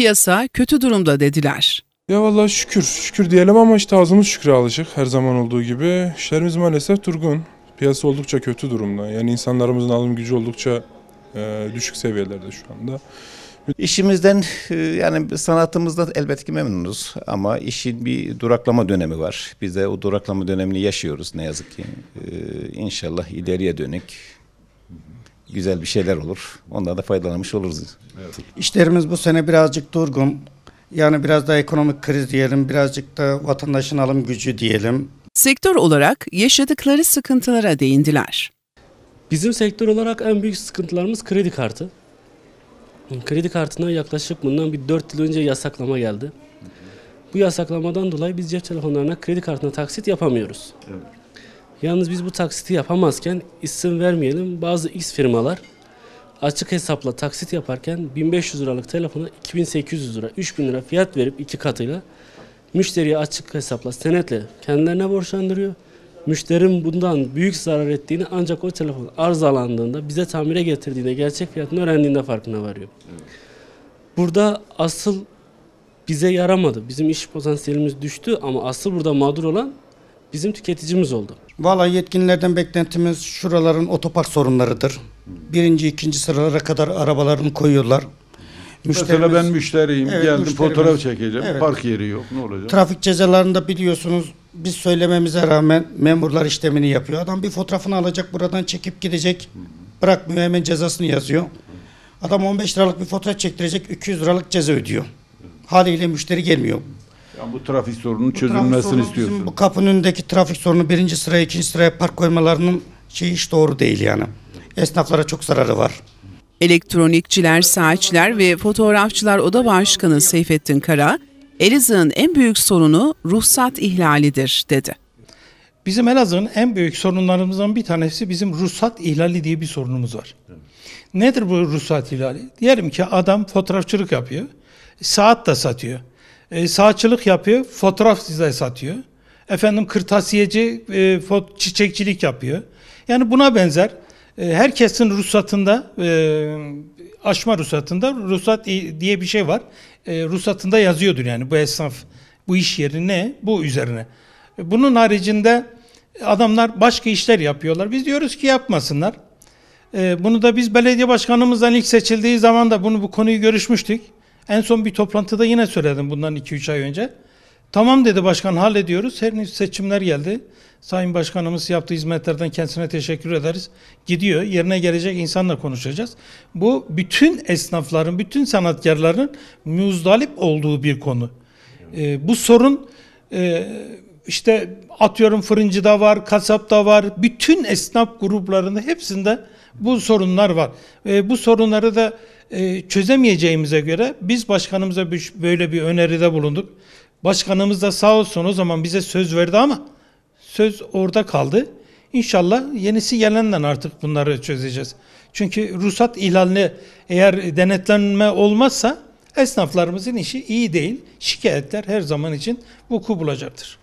piyasa kötü durumda dediler. Ya vallahi şükür, şükür diyelim ama işte ağzımız şükre alışık her zaman olduğu gibi. İşlerimiz maalesef durgun. Piyasa oldukça kötü durumda. Yani insanlarımızın alım gücü oldukça e, düşük seviyelerde şu anda. İşimizden e, yani sanatımızdan elbette ki memnunuz ama işin bir duraklama dönemi var. Biz de o duraklama dönemini yaşıyoruz ne yazık ki. Ee, inşallah ileriye dönük güzel bir şeyler olur. Ondan da faydalanmış oluruz. Evet. İşlerimiz bu sene birazcık durgun. Yani biraz da ekonomik kriz diyelim, birazcık da vatandaşın alım gücü diyelim. Sektör olarak yaşadıkları sıkıntılara değindiler. Bizim sektör olarak en büyük sıkıntılarımız kredi kartı. Kredi kartına yaklaşık bundan bir 4 yıl önce yasaklama geldi. Bu yasaklamadan dolayı biz cep telefonlarına kredi kartına taksit yapamıyoruz. Evet. Yalnız biz bu taksiti yapamazken isim vermeyelim bazı X firmalar açık hesapla taksit yaparken 1500 liralık telefona 2800 lira, 3000 lira fiyat verip iki katıyla müşteriye açık hesapla senetle kendilerine borçlandırıyor. Müşterim bundan büyük zarar ettiğini ancak o telefon arızalandığında bize tamire getirdiğinde gerçek fiyatını öğrendiğinde farkına varıyor. Burada asıl bize yaramadı. Bizim iş potansiyelimiz düştü ama asıl burada mağdur olan bizim tüketicimiz oldu. Vallahi yetkinlerden beklentimiz şuraların otopark sorunlarıdır. Birinci, ikinci sıralara kadar arabalarını koyuyorlar. Müşterimiz, Mesela ben müşteriyim, evet, geldim fotoğraf çekeceğim, evet. park yeri yok, ne olacak? Trafik cezalarında biliyorsunuz biz söylememize rağmen memurlar işlemini yapıyor. Adam bir fotoğrafını alacak, buradan çekip gidecek, bırakmıyor hemen cezasını yazıyor. Adam 15 liralık bir fotoğraf çektirecek, 200 liralık ceza ödüyor. Haliyle müşteri gelmiyor. Yani bu trafik sorunun çözülmesini sorunu istiyorsun. Bu kapının önündeki trafik sorunu birinci sıraya ikinci sıraya park koymalarının şey hiç doğru değil yani. Esnaflara çok zararı var. Elektronikçiler, saatçiler ve fotoğrafçılar Oda Başkanı Seyfettin Kara, Elazığ'ın en büyük sorunu ruhsat ihlalidir dedi. Bizim Elazığ'ın en büyük sorunlarımızdan bir tanesi bizim ruhsat ihlali diye bir sorunumuz var. Nedir bu ruhsat ihlali? Diyelim ki adam fotoğrafçılık yapıyor, saat de satıyor e, sağçılık yapıyor, fotoğraf size satıyor. Efendim kırtasiyeci e, çiçekçilik yapıyor. Yani buna benzer e, herkesin ruhsatında e, aşma ruhsatında ruhsat diye bir şey var. E, ruhsatında yazıyordur yani bu esnaf bu iş yeri ne bu üzerine. E, bunun haricinde adamlar başka işler yapıyorlar. Biz diyoruz ki yapmasınlar. E, bunu da biz belediye başkanımızdan ilk seçildiği zaman da bunu bu konuyu görüşmüştük. En son bir toplantıda yine söyledim bundan 2-3 ay önce. Tamam dedi başkan hallediyoruz. Her seçimler geldi. Sayın Başkanımız yaptığı hizmetlerden kendisine teşekkür ederiz. Gidiyor. Yerine gelecek insanla konuşacağız. Bu bütün esnafların, bütün sanatkarların muzdalip olduğu bir konu. Ee, bu sorun e, işte atıyorum fırıncı da var, kasap da var. Bütün esnaf gruplarında hepsinde bu sorunlar var. E, bu sorunları da e, çözemeyeceğimize göre biz başkanımıza böyle bir öneride bulunduk. Başkanımız da sağ olsun o zaman bize söz verdi ama söz orada kaldı. İnşallah yenisi gelenden artık bunları çözeceğiz. Çünkü ruhsat ihlaline eğer denetlenme olmazsa esnaflarımızın işi iyi değil. Şikayetler her zaman için vuku bulacaktır.